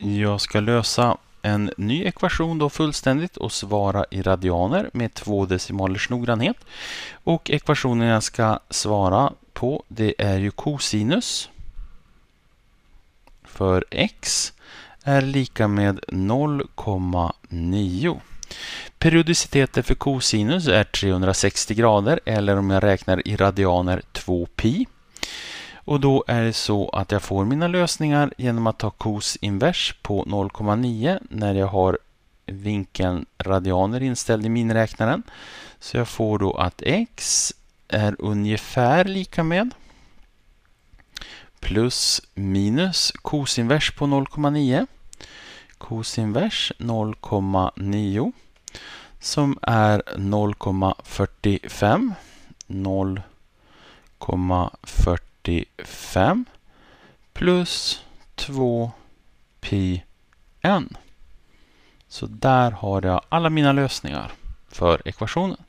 Jag ska lösa en ny ekvation då fullständigt och svara i radianer med två decimalers noggrannhet. Och ekvationen jag ska svara på det är ju kosinus för x är lika med 0,9. Periodiciteten för kosinus är 360 grader eller om jag räknar i radianer 2 pi. Och då är det så att jag får mina lösningar genom att ta kos invers på 0,9 när jag har vinkeln radianer inställd i miniräknaren. Så jag får då att x är ungefär lika med plus minus kosinvers på 0,9 kosinvers 0,9 som är 0,45 0,45 45 plus 2pi n. Så där har jag alla mina lösningar för ekvationen.